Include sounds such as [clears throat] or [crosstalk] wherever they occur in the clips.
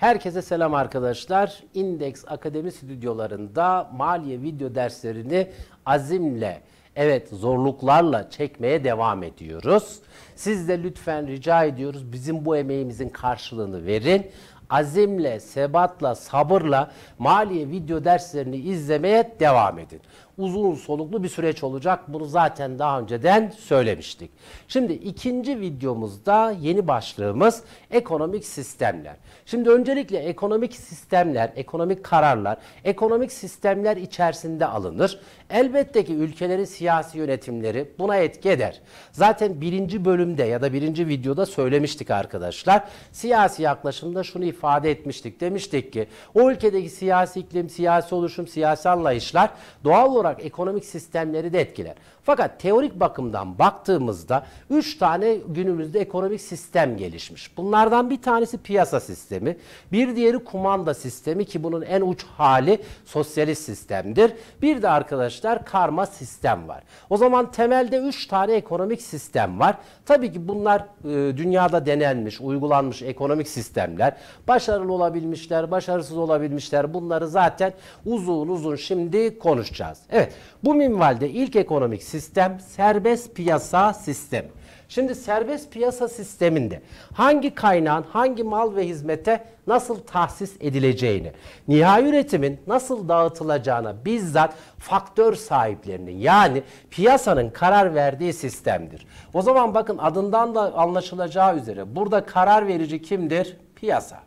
Herkese selam arkadaşlar. Index Akademi stüdyolarında maliye video derslerini azimle, evet zorluklarla çekmeye devam ediyoruz. Siz de lütfen rica ediyoruz bizim bu emeğimizin karşılığını verin. Azimle, sebatla, sabırla maliye video derslerini izlemeye devam edin uzun soluklu bir süreç olacak. Bunu zaten daha önceden söylemiştik. Şimdi ikinci videomuzda yeni başlığımız ekonomik sistemler. Şimdi öncelikle ekonomik sistemler, ekonomik kararlar, ekonomik sistemler içerisinde alınır. Elbette ki ülkelerin siyasi yönetimleri buna etki eder. Zaten birinci bölümde ya da birinci videoda söylemiştik arkadaşlar. Siyasi yaklaşımda şunu ifade etmiştik. Demiştik ki o ülkedeki siyasi iklim, siyasi oluşum, siyasi anlayışlar doğal olarak olarak ekonomik sistemleri de etkiler. Fakat teorik bakımdan baktığımızda 3 tane günümüzde ekonomik sistem gelişmiş. Bunlardan bir tanesi piyasa sistemi, bir diğeri kumanda sistemi ki bunun en uç hali sosyalist sistemdir. Bir de arkadaşlar karma sistem var. O zaman temelde 3 tane ekonomik sistem var. Tabii ki bunlar e, dünyada denenmiş, uygulanmış ekonomik sistemler. Başarılı olabilmişler, başarısız olabilmişler. Bunları zaten uzun uzun şimdi konuşacağız. Evet. Evet bu minvalde ilk ekonomik sistem serbest piyasa sistemi. Şimdi serbest piyasa sisteminde hangi kaynağın hangi mal ve hizmete nasıl tahsis edileceğini, nihai üretimin nasıl dağıtılacağına bizzat faktör sahiplerinin yani piyasanın karar verdiği sistemdir. O zaman bakın adından da anlaşılacağı üzere burada karar verici kimdir? Piyasa.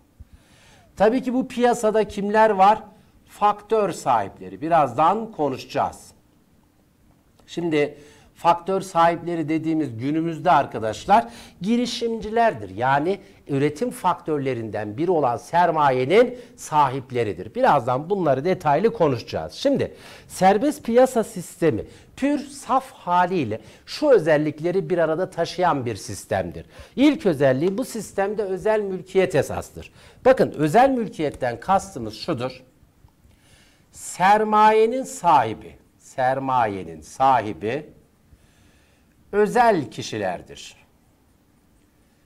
Tabii ki bu piyasada kimler var? faktör sahipleri. Birazdan konuşacağız. Şimdi faktör sahipleri dediğimiz günümüzde arkadaşlar girişimcilerdir. Yani üretim faktörlerinden biri olan sermayenin sahipleridir. Birazdan bunları detaylı konuşacağız. Şimdi serbest piyasa sistemi pür saf haliyle şu özellikleri bir arada taşıyan bir sistemdir. İlk özelliği bu sistemde özel mülkiyet esastır. Bakın özel mülkiyetten kastımız şudur sermayenin sahibi, sermayenin sahibi özel kişilerdir.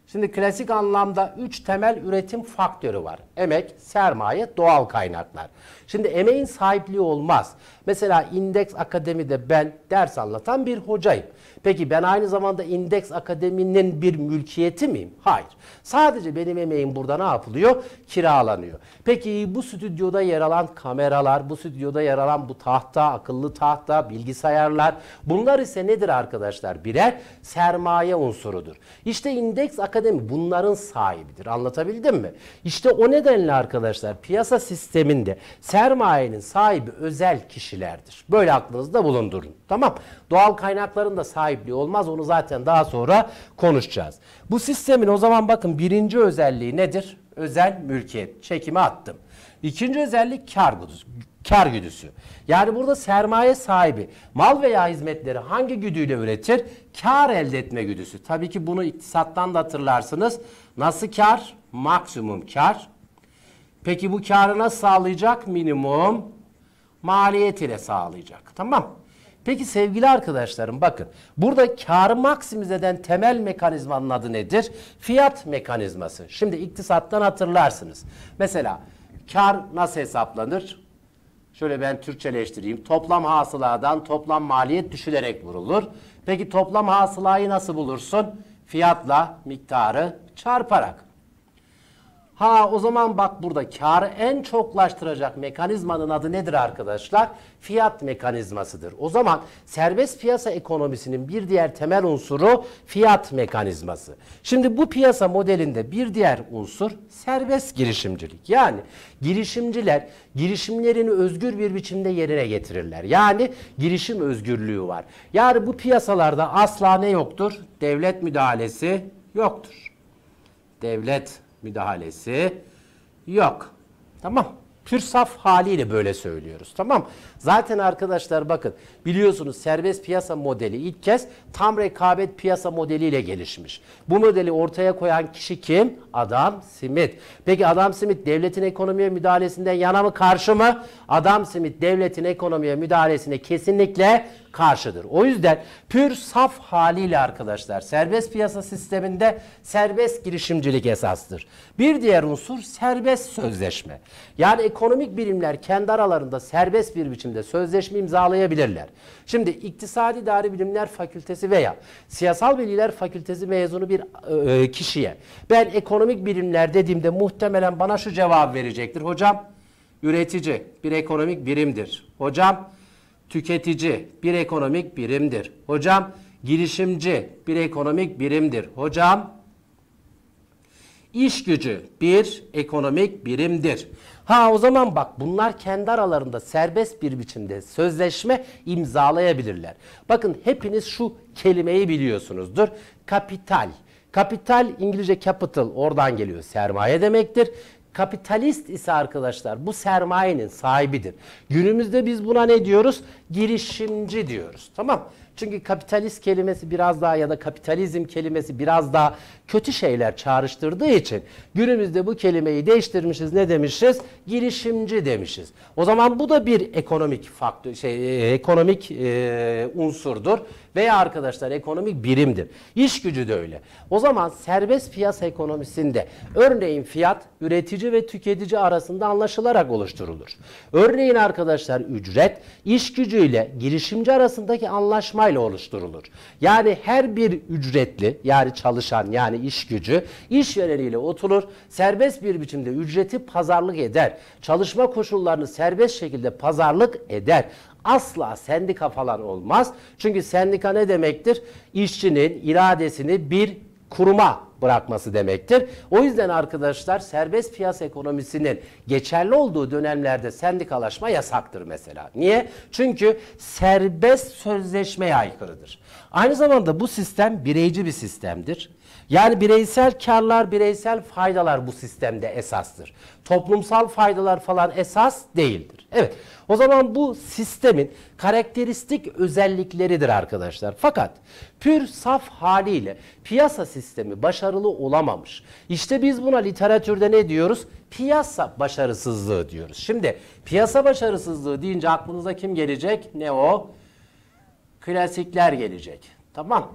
Şimdi klasik anlamda üç temel üretim faktörü var. Emek, sermaye, doğal kaynaklar. Şimdi emeğin sahipliği olmaz. Mesela İndeks Akademi'de ben ders anlatan bir hocayım. Peki ben aynı zamanda İndeks Akademi'nin bir mülkiyeti miyim? Hayır. Sadece benim emeğim burada ne yapılıyor? Kiralanıyor. Peki bu stüdyoda yer alan kameralar, bu stüdyoda yer alan bu tahta, akıllı tahta, bilgisayarlar bunlar ise nedir arkadaşlar? Birer sermaye unsurudur. İşte İndeks Akademi bunların sahibidir. Anlatabildim mi? İşte o nedenle arkadaşlar piyasa sisteminde sermayenin sahibi özel kişi kişilerdir. Böyle aklınızda bulundurun. Tamam. Doğal kaynakların da sahipliği olmaz. Onu zaten daha sonra konuşacağız. Bu sistemin o zaman bakın birinci özelliği nedir? Özel mülkiyet. Çekime attım. İkinci özellik kar güdüsü. Kar güdüsü. Yani burada sermaye sahibi mal veya hizmetleri hangi güdüyle üretir? Kar elde etme güdüsü. Tabii ki bunu iktisattan da hatırlarsınız. Nasıl kar? Maksimum kar. Peki bu karı nasıl sağlayacak? Minimum maliyet ile sağlayacak. Tamam. Peki sevgili arkadaşlarım bakın. Burada kar maksimize eden temel mekanizmanın adı nedir? Fiyat mekanizması. Şimdi iktisattan hatırlarsınız. Mesela kar nasıl hesaplanır? Şöyle ben Türkçeleştireyim. Toplam hasıladan toplam maliyet düşülerek vurulur. Peki toplam hasılayı nasıl bulursun? Fiyatla miktarı çarparak. Ha o zaman bak burada karı en çoklaştıracak mekanizmanın adı nedir arkadaşlar? Fiyat mekanizmasıdır. O zaman serbest piyasa ekonomisinin bir diğer temel unsuru fiyat mekanizması. Şimdi bu piyasa modelinde bir diğer unsur serbest girişimcilik. Yani girişimciler girişimlerini özgür bir biçimde yerine getirirler. Yani girişim özgürlüğü var. Yani bu piyasalarda asla ne yoktur? Devlet müdahalesi yoktur. Devlet müdahalesi yok. Tamam. Pür saf haliyle böyle söylüyoruz. Tamam. Zaten arkadaşlar bakın biliyorsunuz serbest piyasa modeli ilk kez tam rekabet piyasa modeliyle gelişmiş. Bu modeli ortaya koyan kişi kim? Adam Smith. Peki Adam Smith devletin ekonomiye müdahalesinden yana mı karşı mı? Adam Smith devletin ekonomiye müdahalesine kesinlikle karşıdır. O yüzden pür saf haliyle arkadaşlar serbest piyasa sisteminde serbest girişimcilik esastır. Bir diğer unsur serbest sözleşme. Yani ekonomik birimler kendi aralarında serbest bir biçimde sözleşme imzalayabilirler. Şimdi İktisadi İdari Bilimler Fakültesi veya Siyasal Bilgiler Fakültesi mezunu bir e, e, kişiye ben ekonomik birimler dediğimde muhtemelen bana şu cevap verecektir. Hocam üretici bir ekonomik birimdir. Hocam tüketici bir ekonomik birimdir. Hocam girişimci bir ekonomik birimdir. Hocam iş gücü bir ekonomik birimdir. Ha o zaman bak bunlar kendi aralarında serbest bir biçimde sözleşme imzalayabilirler. Bakın hepiniz şu kelimeyi biliyorsunuzdur. Kapital. Kapital İngilizce capital oradan geliyor sermaye demektir. Kapitalist ise arkadaşlar bu sermayenin sahibidir. Günümüzde biz buna ne diyoruz? Girişimci diyoruz. Tamam. Çünkü kapitalist kelimesi biraz daha ya da kapitalizm kelimesi biraz daha kötü şeyler çağrıştırdığı için günümüzde bu kelimeyi değiştirmişiz. Ne demişiz? Girişimci demişiz. O zaman bu da bir ekonomik faktör, şey, e, ekonomik e, unsurdur veya arkadaşlar ekonomik birimdir. İş gücü de öyle. O zaman serbest piyasa ekonomisinde örneğin fiyat üretici ve tüketici arasında anlaşılarak oluşturulur. Örneğin arkadaşlar ücret iş gücüyle girişimci arasındaki anlaşmayla oluşturulur. Yani her bir ücretli yani çalışan yani yani iş gücü işvereniyle oturur, serbest bir biçimde ücreti pazarlık eder. Çalışma koşullarını serbest şekilde pazarlık eder asla sendika falan olmaz. Çünkü sendika ne demektir? İşçinin iradesini bir kuruma bırakması demektir. O yüzden arkadaşlar serbest piyasa ekonomisinin geçerli olduğu dönemlerde sendikalaşma yasaktır mesela. Niye? Çünkü serbest sözleşmeye aykırıdır. Aynı zamanda bu sistem bireyci bir sistemdir. Yani bireysel karlar, bireysel faydalar bu sistemde esastır. Toplumsal faydalar falan esas değildir. Evet. O zaman bu sistemin karakteristik özellikleridir arkadaşlar. Fakat pür saf haliyle piyasa sistemi başarılı olamamış. İşte biz buna literatürde ne diyoruz? Piyasa başarısızlığı diyoruz. Şimdi piyasa başarısızlığı deyince aklınıza kim gelecek? Ne o? Klasikler gelecek. Tamam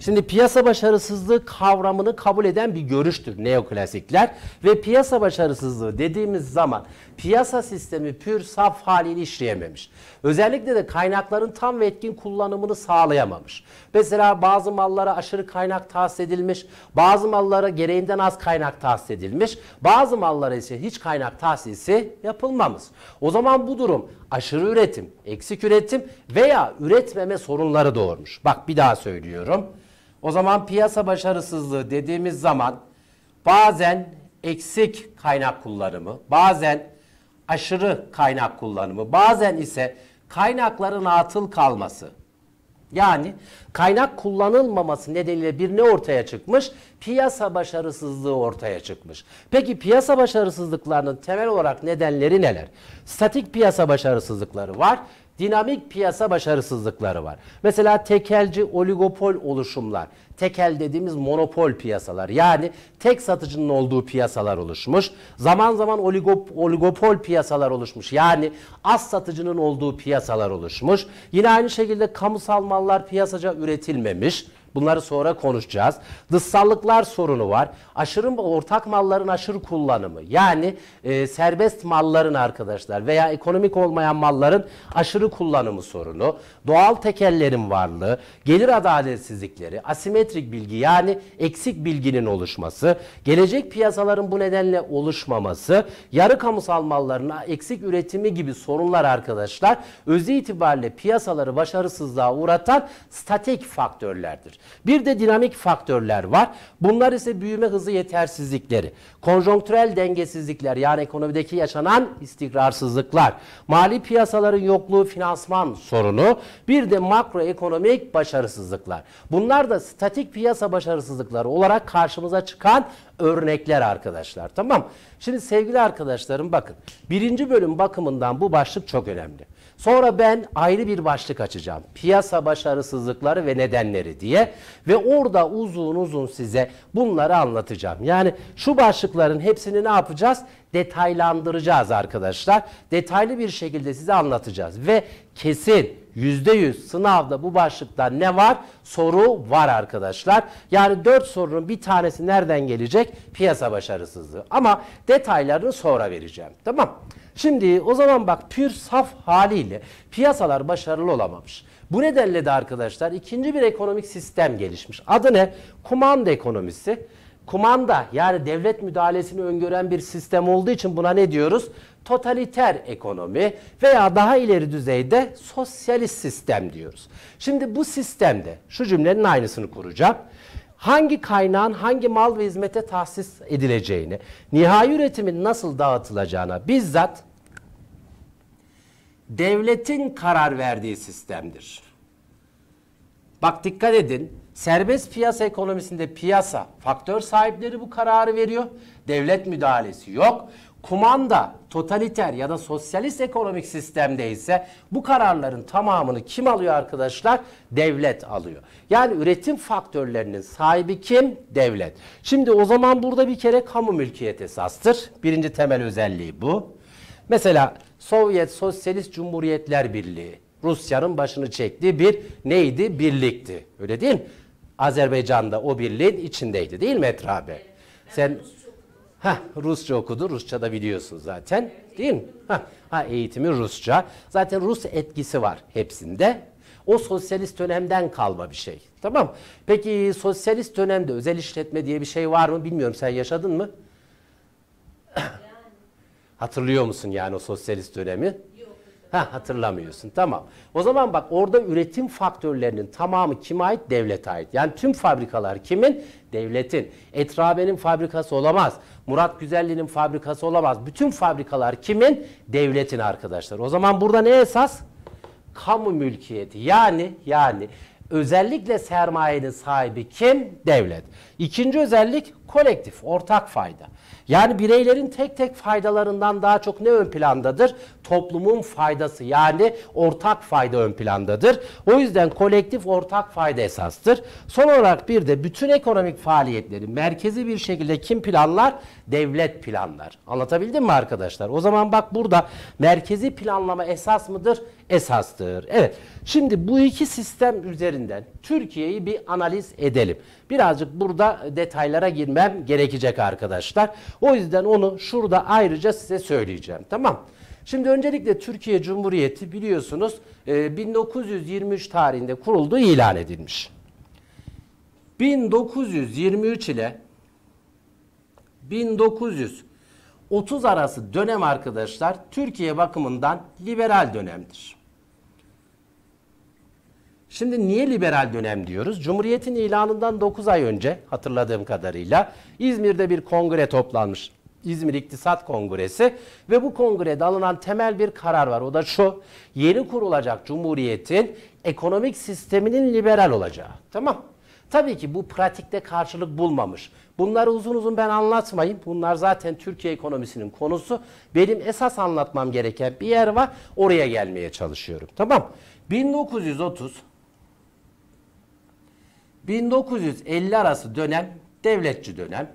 Şimdi piyasa başarısızlığı kavramını kabul eden bir görüştür neoklasikler ve piyasa başarısızlığı dediğimiz zaman piyasa sistemi pür saf halini işleyememiş. Özellikle de kaynakların tam ve etkin kullanımını sağlayamamış. Mesela bazı mallara aşırı kaynak tahsis edilmiş, bazı mallara gereğinden az kaynak tahsis edilmiş, bazı mallara ise hiç kaynak tahsisi yapılmamış. O zaman bu durum aşırı üretim, eksik üretim veya üretmeme sorunları doğurmuş. Bak bir daha söylüyorum. O zaman piyasa başarısızlığı dediğimiz zaman bazen eksik kaynak kullanımı, bazen aşırı kaynak kullanımı, bazen ise kaynakların atıl kalması. Yani kaynak kullanılmaması nedeniyle bir ne ortaya çıkmış? Piyasa başarısızlığı ortaya çıkmış. Peki piyasa başarısızlıklarının temel olarak nedenleri neler? Statik piyasa başarısızlıkları var dinamik piyasa başarısızlıkları var. Mesela tekelci oligopol oluşumlar tekel dediğimiz monopol piyasalar yani tek satıcının olduğu piyasalar oluşmuş. Zaman zaman oligop, oligopol piyasalar oluşmuş yani az satıcının olduğu piyasalar oluşmuş. Yine aynı şekilde kamusal mallar piyasaca üretilmemiş. Bunları sonra konuşacağız. Dışsallıklar sorunu var. Aşırı ortak malların aşırı kullanımı. Yani e, serbest malların arkadaşlar veya ekonomik olmayan malların aşırı kullanımı sorunu. Doğal tekellerin varlığı, gelir adaletsizlikleri, asimetrik bilgi yani eksik bilginin oluşması, gelecek piyasaların bu nedenle oluşmaması, yarı kamusal malların eksik üretimi gibi sorunlar arkadaşlar özü itibariyle piyasaları başarısızlığa uğratan statik faktörlerdir. Bir de dinamik faktörler var. Bunlar ise büyüme hızı yetersizlikleri, konjonktürel dengesizlikler yani ekonomideki yaşanan istikrarsızlıklar, mali piyasaların yokluğu, finansman sorunu, bir de makroekonomik başarısızlıklar. Bunlar da statik piyasa başarısızlıkları olarak karşımıza çıkan örnekler arkadaşlar. Tamam. Şimdi sevgili arkadaşlarım bakın. Birinci bölüm bakımından bu başlık çok önemli. Sonra ben ayrı bir başlık açacağım. Piyasa başarısızlıkları ve nedenleri diye ve orada uzun uzun size bunları anlatacağım. Yani şu başlıkların hepsini ne yapacağız? Detaylandıracağız arkadaşlar. Detaylı bir şekilde size anlatacağız ve kesin %100 sınavda bu başlıkta ne var? Soru var arkadaşlar. Yani 4 sorunun bir tanesi nereden gelecek? Piyasa başarısızlığı. Ama detaylarını sonra vereceğim. Tamam. Şimdi o zaman bak pür saf haliyle piyasalar başarılı olamamış. Bu nedenle de arkadaşlar ikinci bir ekonomik sistem gelişmiş. Adı ne? Kumanda ekonomisi. Kumanda yani devlet müdahalesini öngören bir sistem olduğu için buna ne diyoruz? Totaliter ekonomi veya daha ileri düzeyde sosyalist sistem diyoruz. Şimdi bu sistemde şu cümlenin aynısını kuracağım hangi kaynağın hangi mal ve hizmete tahsis edileceğini, nihai üretimin nasıl dağıtılacağına bizzat devletin karar verdiği sistemdir. Bak dikkat edin, serbest piyasa ekonomisinde piyasa faktör sahipleri bu kararı veriyor. Devlet müdahalesi yok kumanda totaliter ya da sosyalist ekonomik sistemde ise bu kararların tamamını kim alıyor arkadaşlar? Devlet alıyor. Yani üretim faktörlerinin sahibi kim? Devlet. Şimdi o zaman burada bir kere kamu mülkiyet esastır. Birinci temel özelliği bu. Mesela Sovyet Sosyalist Cumhuriyetler Birliği Rusya'nın başını çektiği bir neydi? Birlikti. Öyle değil mi? Azerbaycan'da o birliğin içindeydi değil mi Etrabe? Sen Ha Rusça okudu. Rusça da biliyorsun zaten. Değil mi? Ha, ha eğitimi Rusça. Zaten Rus etkisi var hepsinde. O sosyalist dönemden kalma bir şey. Tamam. Peki sosyalist dönemde özel işletme diye bir şey var mı bilmiyorum. Sen yaşadın mı? Hatırlıyor musun yani o sosyalist dönemi? Ha hatırlamıyorsun. Tamam. O zaman bak orada üretim faktörlerinin tamamı kime ait? Devlete ait. Yani tüm fabrikalar kimin? Devletin. Etrabenin fabrikası olamaz. Murat Güzelli'nin fabrikası olamaz. Bütün fabrikalar kimin? Devletin arkadaşlar. O zaman burada ne esas? Kamu mülkiyeti. Yani yani özellikle sermayenin sahibi kim? Devlet. İkinci özellik kolektif, ortak fayda. Yani bireylerin tek tek faydalarından daha çok ne ön plandadır? Toplumun faydası yani ortak fayda ön plandadır. O yüzden kolektif ortak fayda esastır. Son olarak bir de bütün ekonomik faaliyetleri merkezi bir şekilde kim planlar? Devlet planlar. Anlatabildim mi arkadaşlar? O zaman bak burada merkezi planlama esas mıdır? Esastır. Evet. Şimdi bu iki sistem üzerinden Türkiye'yi bir analiz edelim. Birazcık burada detaylara girme dönem gerekecek arkadaşlar. O yüzden onu şurada ayrıca size söyleyeceğim. Tamam. Şimdi öncelikle Türkiye Cumhuriyeti biliyorsunuz 1923 e, tarihinde kuruldu ilan edilmiş. 1923 ile 1930 arası dönem arkadaşlar Türkiye bakımından liberal dönemdir. Şimdi niye liberal dönem diyoruz? Cumhuriyet'in ilanından 9 ay önce hatırladığım kadarıyla İzmir'de bir kongre toplanmış. İzmir İktisat Kongresi ve bu kongrede alınan temel bir karar var. O da şu. Yeni kurulacak cumhuriyetin ekonomik sisteminin liberal olacağı. Tamam. Tabii ki bu pratikte karşılık bulmamış. Bunları uzun uzun ben anlatmayayım. Bunlar zaten Türkiye ekonomisinin konusu. Benim esas anlatmam gereken bir yer var. Oraya gelmeye çalışıyorum. Tamam. 1930 1950 arası dönem devletçi dönem.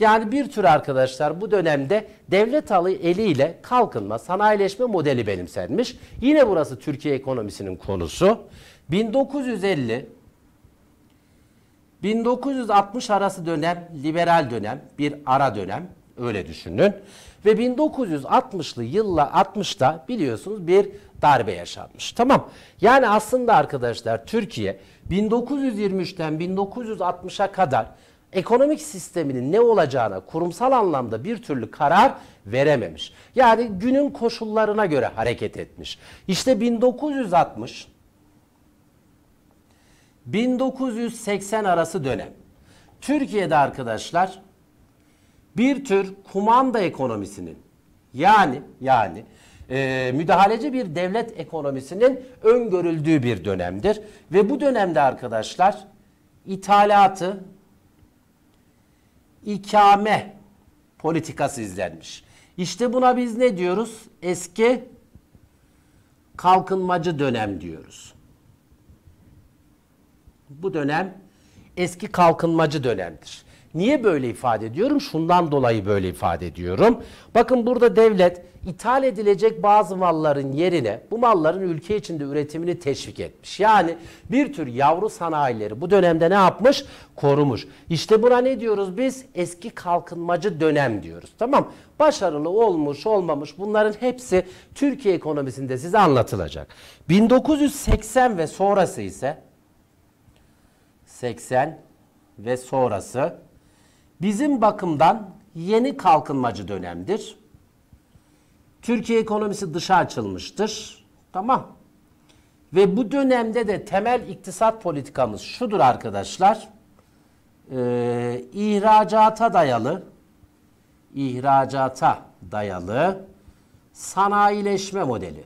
Yani bir tür arkadaşlar bu dönemde devlet alı eliyle kalkınma, sanayileşme modeli benimsenmiş. Yine burası Türkiye ekonomisinin konusu. 1950 1960 arası dönem liberal dönem, bir ara dönem öyle düşünün. Ve 1960'lı yılla 60'ta biliyorsunuz bir darbe yaşanmış. Tamam. Yani aslında arkadaşlar Türkiye 1923'ten 1960'a kadar ekonomik sisteminin ne olacağına kurumsal anlamda bir türlü karar verememiş. Yani günün koşullarına göre hareket etmiş. İşte 1960 1980 arası dönem. Türkiye'de arkadaşlar bir tür kumanda ekonomisinin yani yani e, müdahaleci bir devlet ekonomisinin öngörüldüğü bir dönemdir. Ve bu dönemde arkadaşlar ithalatı ikame politikası izlenmiş. İşte buna biz ne diyoruz? Eski kalkınmacı dönem diyoruz. Bu dönem eski kalkınmacı dönemdir. Niye böyle ifade ediyorum? Şundan dolayı böyle ifade ediyorum. Bakın burada devlet ithal edilecek bazı malların yerine bu malların ülke içinde üretimini teşvik etmiş. Yani bir tür yavru sanayileri bu dönemde ne yapmış? Korumuş. İşte buna ne diyoruz biz? Eski kalkınmacı dönem diyoruz. Tamam. Başarılı olmuş, olmamış bunların hepsi Türkiye ekonomisinde size anlatılacak. 1980 ve sonrası ise 80 ve sonrası Bizim bakımdan yeni kalkınmacı dönemdir. Türkiye ekonomisi dışa açılmıştır. Tamam. Ve bu dönemde de temel iktisat politikamız şudur arkadaşlar. Ee, ihracata dayalı, ihracata dayalı sanayileşme modeli.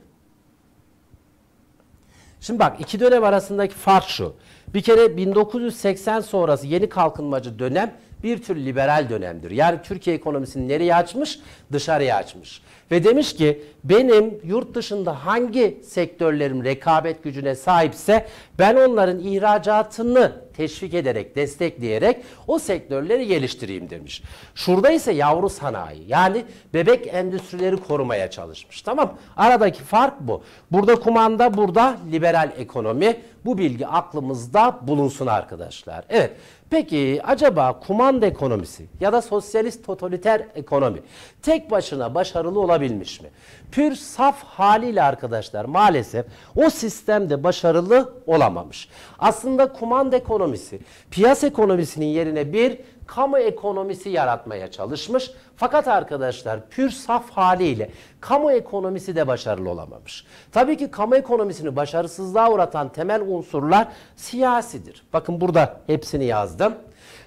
Şimdi bak iki dönem arasındaki fark şu. Bir kere 1980 sonrası yeni kalkınmacı dönem bir tür liberal dönemdir. Yani Türkiye ekonomisini nereye açmış? Dışarıya açmış. Ve demiş ki benim yurt dışında hangi sektörlerim rekabet gücüne sahipse ben onların ihracatını teşvik ederek, destekleyerek o sektörleri geliştireyim demiş. Şurada ise yavru sanayi yani bebek endüstrileri korumaya çalışmış. Tamam aradaki fark bu. Burada kumanda, burada liberal ekonomi. Bu bilgi aklımızda bulunsun arkadaşlar. Evet Peki acaba kumanda ekonomisi ya da sosyalist totaliter ekonomi tek başına başarılı olabilmiş mi? Pür saf haliyle arkadaşlar maalesef o sistemde başarılı olamamış. Aslında kumanda ekonomisi piyasa ekonomisinin yerine bir kamu ekonomisi yaratmaya çalışmış. Fakat arkadaşlar pür saf haliyle kamu ekonomisi de başarılı olamamış. Tabii ki kamu ekonomisini başarısızlığa uğratan temel unsurlar siyasidir. Bakın burada hepsini yazdım.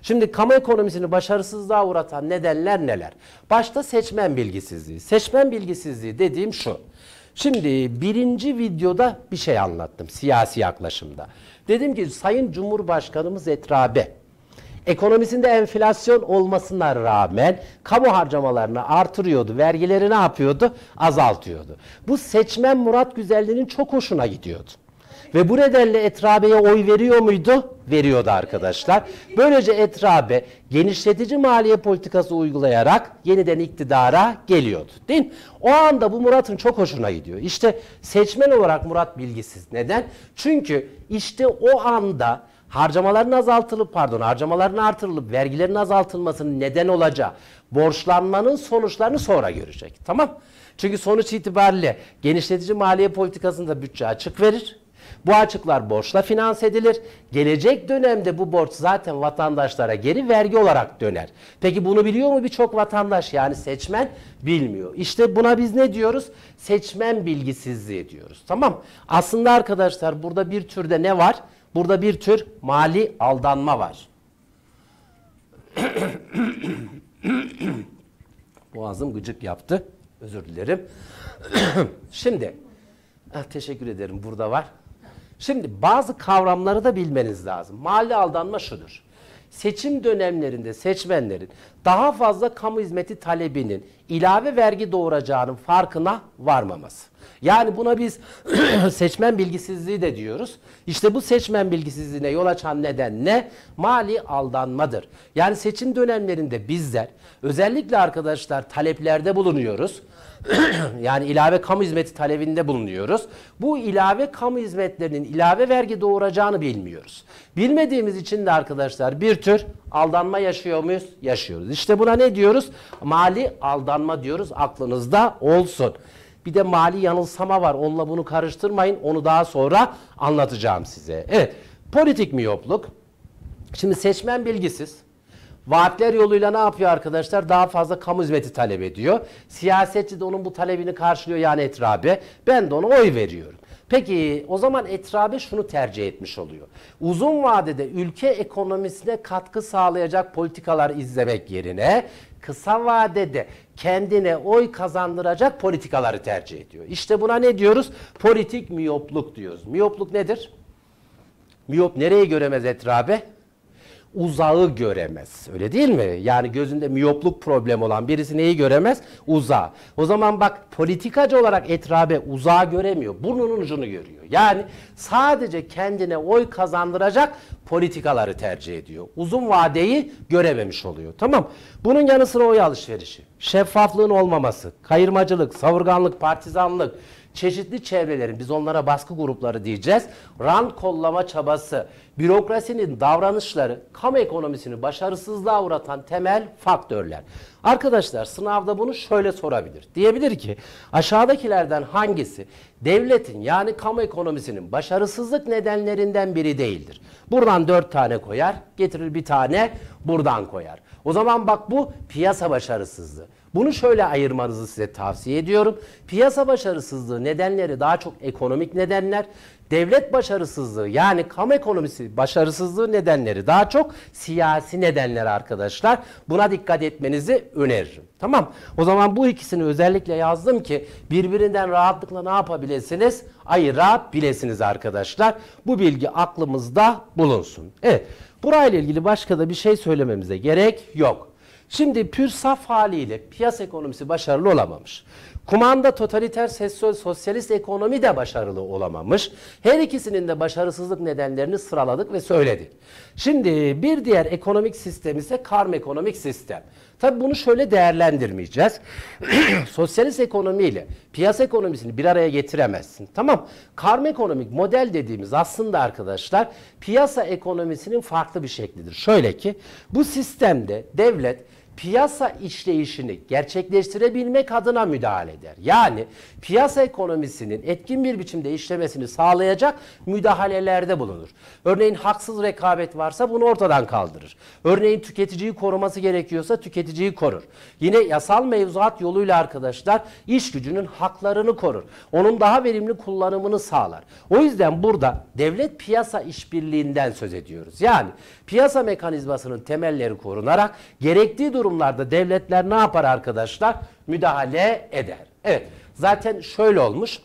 Şimdi kamu ekonomisini başarısızlığa uğratan nedenler neler? Başta seçmen bilgisizliği. Seçmen bilgisizliği dediğim şu. Şimdi birinci videoda bir şey anlattım siyasi yaklaşımda. Dedim ki Sayın Cumhurbaşkanımız etrabe ekonomisinde enflasyon olmasına rağmen kamu harcamalarını artırıyordu. Vergileri ne yapıyordu? Azaltıyordu. Bu seçmen Murat Güzelli'nin çok hoşuna gidiyordu. Ve bu nedenle Etrabe'ye oy veriyor muydu? Veriyordu arkadaşlar. Böylece Etrabe genişletici maliye politikası uygulayarak yeniden iktidara geliyordu. Değil mi? O anda bu Murat'ın çok hoşuna gidiyor. İşte seçmen olarak Murat bilgisiz. Neden? Çünkü işte o anda harcamaların azaltılıp pardon harcamaların artırılıp vergilerin azaltılmasının neden olacağı borçlanmanın sonuçlarını sonra görecek. Tamam? Çünkü sonuç itibariyle genişletici maliye politikasında bütçe açık verir. Bu açıklar borçla finanse edilir. Gelecek dönemde bu borç zaten vatandaşlara geri vergi olarak döner. Peki bunu biliyor mu birçok vatandaş yani seçmen bilmiyor. İşte buna biz ne diyoruz? Seçmen bilgisizliği diyoruz. Tamam. Aslında arkadaşlar burada bir türde ne var? Burada bir tür mali aldanma var. [coughs] Boğazım gıcık yaptı. Özür dilerim. [coughs] Şimdi ah, teşekkür ederim burada var. Şimdi bazı kavramları da bilmeniz lazım. Mali aldanma şudur. Seçim dönemlerinde seçmenlerin daha fazla kamu hizmeti talebinin ilave vergi doğuracağının farkına varmaması. Yani buna biz [clears throat] seçmen bilgisizliği de diyoruz. İşte bu seçmen bilgisizliğine yol açan neden ne? Mali aldanmadır. Yani seçim dönemlerinde bizler özellikle arkadaşlar taleplerde bulunuyoruz. [clears throat] yani ilave kamu hizmeti talebinde bulunuyoruz. Bu ilave kamu hizmetlerinin ilave vergi doğuracağını bilmiyoruz. Bilmediğimiz için de arkadaşlar bir tür aldanma yaşıyor muyuz? Yaşıyoruz. İşte buna ne diyoruz? Mali aldanma diyoruz. Aklınızda olsun. Bir de mali yanılsama var. Onunla bunu karıştırmayın. Onu daha sonra anlatacağım size. Evet. Politik miyopluk. Şimdi seçmen bilgisiz. Vaatler yoluyla ne yapıyor arkadaşlar? Daha fazla kamu hizmeti talep ediyor. Siyasetçi de onun bu talebini karşılıyor yani etrabe. Ben de ona oy veriyorum. Peki o zaman etrabe şunu tercih etmiş oluyor. Uzun vadede ülke ekonomisine katkı sağlayacak politikalar izlemek yerine kısa vadede kendine oy kazandıracak politikaları tercih ediyor. İşte buna ne diyoruz? Politik miyopluk diyoruz. Miyopluk nedir? Miyop nereyi göremez etrabe? uzağı göremez. Öyle değil mi? Yani gözünde miyopluk problemi olan birisi neyi göremez? Uzağı. O zaman bak politikacı olarak etrabe uzağı göremiyor. Burnunun ucunu görüyor. Yani sadece kendine oy kazandıracak politikaları tercih ediyor. Uzun vadeyi görememiş oluyor. Tamam. Bunun yanı sıra oy alışverişi, şeffaflığın olmaması, kayırmacılık, savurganlık, partizanlık, çeşitli çevrelerin, biz onlara baskı grupları diyeceğiz, rant kollama çabası, bürokrasinin davranışları, kamu ekonomisini başarısızlığa uğratan temel faktörler. Arkadaşlar sınavda bunu şöyle sorabilir. Diyebilir ki aşağıdakilerden hangisi devletin yani kamu ekonomisinin başarısızlık nedenlerinden biri değildir? Buradan dört tane koyar, getirir bir tane buradan koyar. O zaman bak bu piyasa başarısızlığı. Bunu şöyle ayırmanızı size tavsiye ediyorum. Piyasa başarısızlığı nedenleri daha çok ekonomik nedenler devlet başarısızlığı yani kamu ekonomisi başarısızlığı nedenleri daha çok siyasi nedenler arkadaşlar. Buna dikkat etmenizi öneririm. Tamam o zaman bu ikisini özellikle yazdım ki birbirinden rahatlıkla ne yapabilirsiniz? Ayırabilirsiniz arkadaşlar. Bu bilgi aklımızda bulunsun. Evet burayla ilgili başka da bir şey söylememize gerek yok. Şimdi pür saf haliyle piyasa ekonomisi başarılı olamamış. Kumanda totaliter sosyalist ekonomi de başarılı olamamış. Her ikisinin de başarısızlık nedenlerini sıraladık ve söyledik. Şimdi bir diğer ekonomik sistem ise karm ekonomik sistem. Tabi bunu şöyle değerlendirmeyeceğiz. [clears throat] sosyalist ekonomiyle piyasa ekonomisini bir araya getiremezsin. Tamam. Karm ekonomik model dediğimiz aslında arkadaşlar piyasa ekonomisinin farklı bir şeklidir. Şöyle ki bu sistemde devlet piyasa işleyişini gerçekleştirebilmek adına müdahale eder. Yani piyasa ekonomisinin etkin bir biçimde işlemesini sağlayacak müdahalelerde bulunur. Örneğin haksız rekabet varsa bunu ortadan kaldırır. Örneğin tüketiciyi koruması gerekiyorsa tüketiciyi korur. Yine yasal mevzuat yoluyla arkadaşlar iş gücünün haklarını korur. Onun daha verimli kullanımını sağlar. O yüzden burada devlet piyasa işbirliğinden söz ediyoruz. Yani piyasa mekanizmasının temelleri korunarak gerektiği durum durumlarda devletler ne yapar arkadaşlar? Müdahale eder. Evet zaten şöyle olmuş.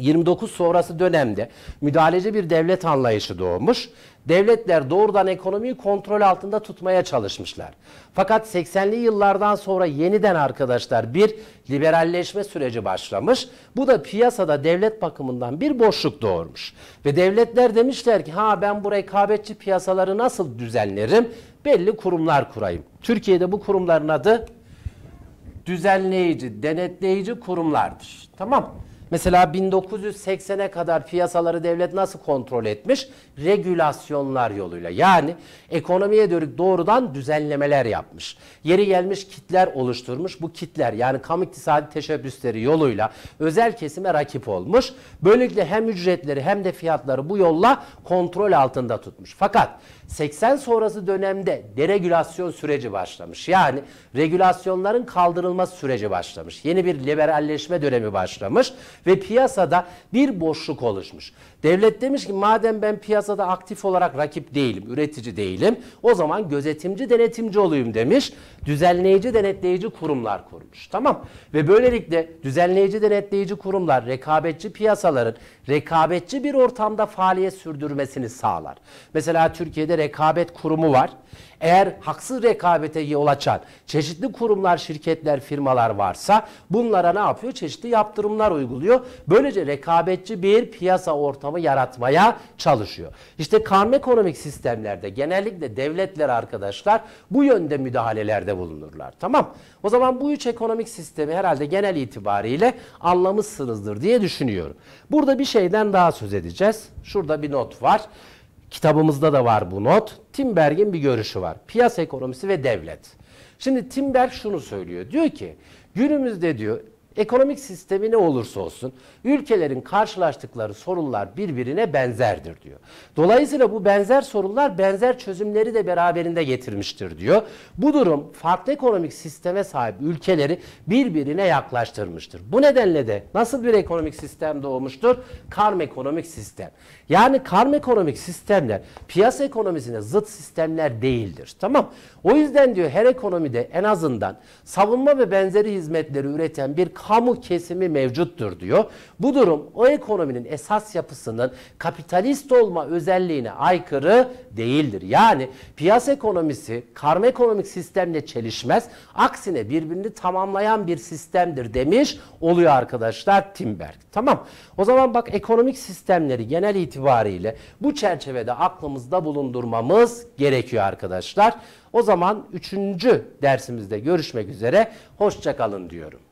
29 sonrası dönemde müdahaleci bir devlet anlayışı doğmuş. Devletler doğrudan ekonomiyi kontrol altında tutmaya çalışmışlar. Fakat 80'li yıllardan sonra yeniden arkadaşlar bir liberalleşme süreci başlamış. Bu da piyasada devlet bakımından bir boşluk doğurmuş. Ve devletler demişler ki ha ben bu rekabetçi piyasaları nasıl düzenlerim? Belli kurumlar kurayım. Türkiye'de bu kurumların adı düzenleyici, denetleyici kurumlardır. Tamam mı? Mesela 1980'e kadar piyasaları devlet nasıl kontrol etmiş? Regülasyonlar yoluyla. Yani ekonomiye dönük doğrudan düzenlemeler yapmış. Yeri gelmiş kitler oluşturmuş. Bu kitler yani kamu iktisadi teşebbüsleri yoluyla özel kesime rakip olmuş. Böylelikle hem ücretleri hem de fiyatları bu yolla kontrol altında tutmuş. Fakat 80 sonrası dönemde deregülasyon süreci başlamış. Yani regülasyonların kaldırılması süreci başlamış. Yeni bir liberalleşme dönemi başlamış ve piyasada bir boşluk oluşmuş. Devlet demiş ki madem ben piyasada aktif olarak rakip değilim, üretici değilim o zaman gözetimci denetimci olayım demiş. Düzenleyici denetleyici kurumlar kurmuş. Tamam ve böylelikle düzenleyici denetleyici kurumlar rekabetçi piyasaların rekabetçi bir ortamda faaliyet sürdürmesini sağlar. Mesela Türkiye'de rekabet kurumu var. Eğer haksız rekabete yol açan çeşitli kurumlar, şirketler, firmalar varsa bunlara ne yapıyor? Çeşitli yaptırımlar uyguluyor. Böylece rekabetçi bir piyasa ortamı ortamı yaratmaya çalışıyor. İşte karma ekonomik sistemlerde genellikle devletler arkadaşlar bu yönde müdahalelerde bulunurlar. Tamam. O zaman bu üç ekonomik sistemi herhalde genel itibariyle anlamışsınızdır diye düşünüyorum. Burada bir şeyden daha söz edeceğiz. Şurada bir not var. Kitabımızda da var bu not. Timberg'in bir görüşü var. Piyasa ekonomisi ve devlet. Şimdi Timberg şunu söylüyor. Diyor ki günümüzde diyor Ekonomik sistemi ne olursa olsun ülkelerin karşılaştıkları sorunlar birbirine benzerdir diyor. Dolayısıyla bu benzer sorunlar benzer çözümleri de beraberinde getirmiştir diyor. Bu durum farklı ekonomik sisteme sahip ülkeleri birbirine yaklaştırmıştır. Bu nedenle de nasıl bir ekonomik sistem doğmuştur? Karma ekonomik sistem. Yani karma ekonomik sistemler piyasa ekonomisine zıt sistemler değildir. Tamam. O yüzden diyor her ekonomide en azından savunma ve benzeri hizmetleri üreten bir kamu kesimi mevcuttur diyor. Bu durum o ekonominin esas yapısının kapitalist olma özelliğine aykırı değildir. Yani piyasa ekonomisi karma ekonomik sistemle çelişmez. Aksine birbirini tamamlayan bir sistemdir demiş oluyor arkadaşlar Timberg. Tamam. O zaman bak ekonomik sistemleri genel itibariyle bu çerçevede aklımızda bulundurmamız gerekiyor arkadaşlar. O zaman üçüncü dersimizde görüşmek üzere. Hoşçakalın diyorum.